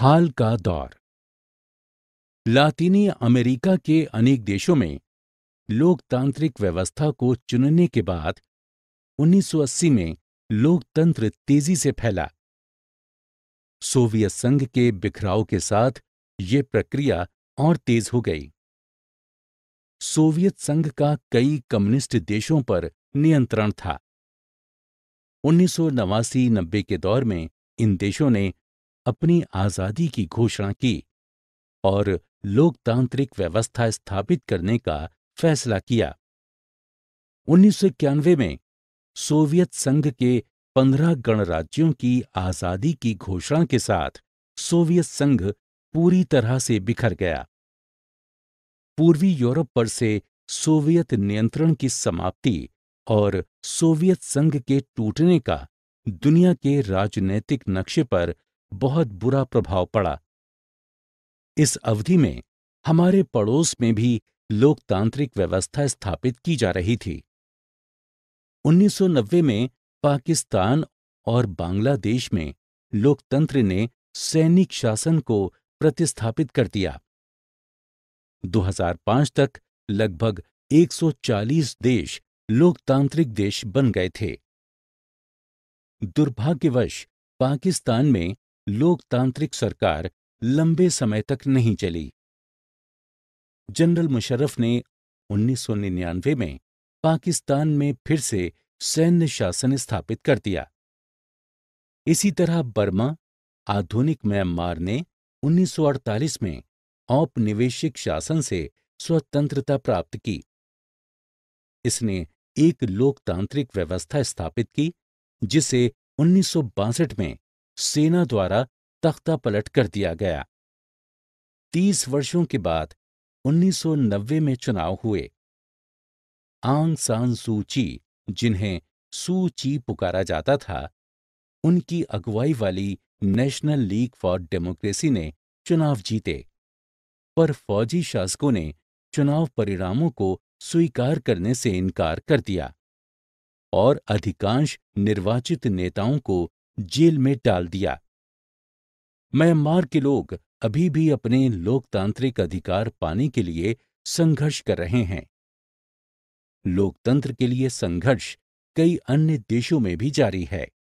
हाल का दौर लातीनी अमेरिका के अनेक देशों में लोकतांत्रिक व्यवस्था को चुनने के बाद 1980 में लोकतंत्र तेजी से फैला सोवियत संघ के बिखराव के साथ ये प्रक्रिया और तेज हो गई सोवियत संघ का कई कम्युनिस्ट देशों पर नियंत्रण था उन्नीस सौ नवासी नब्बे के दौर में इन देशों ने अपनी आज़ादी की घोषणा की और लोकतांत्रिक व्यवस्था स्थापित करने का फैसला किया उन्नीस में सोवियत संघ के पंद्रह गणराज्यों की आज़ादी की घोषणा के साथ सोवियत संघ पूरी तरह से बिखर गया पूर्वी यूरोप पर से सोवियत नियंत्रण की समाप्ति और सोवियत संघ के टूटने का दुनिया के राजनैतिक नक्शे पर बहुत बुरा प्रभाव पड़ा इस अवधि में हमारे पड़ोस में भी लोकतांत्रिक व्यवस्था स्थापित की जा रही थी 1990 में पाकिस्तान और बांग्लादेश में लोकतंत्र ने सैनिक शासन को प्रतिस्थापित कर दिया 2005 तक लगभग 140 देश लोकतांत्रिक देश बन गए थे दुर्भाग्यवश पाकिस्तान में लोकतांत्रिक सरकार लंबे समय तक नहीं चली जनरल मुशर्रफ ने 1999 में पाकिस्तान में फिर से सैन्य शासन स्थापित कर दिया इसी तरह बर्मा आधुनिक म्यांमार ने 1948 में औपनिवेशिक शासन से स्वतंत्रता प्राप्त की इसने एक लोकतांत्रिक व्यवस्था स्थापित की जिसे उन्नीस में सेना द्वारा तख्ता पलट कर दिया गया तीस वर्षों के बाद 1990 में चुनाव हुए आंग सान सूची जिन्हें सूची पुकारा जाता था उनकी अगुवाई वाली नेशनल लीग फॉर डेमोक्रेसी ने चुनाव जीते पर फौजी शासकों ने चुनाव परिणामों को स्वीकार करने से इनकार कर दिया और अधिकांश निर्वाचित नेताओं को जेल में डाल दिया म्यांमार के लोग अभी भी अपने लोकतांत्रिक अधिकार पाने के लिए संघर्ष कर रहे हैं लोकतंत्र के लिए संघर्ष कई अन्य देशों में भी जारी है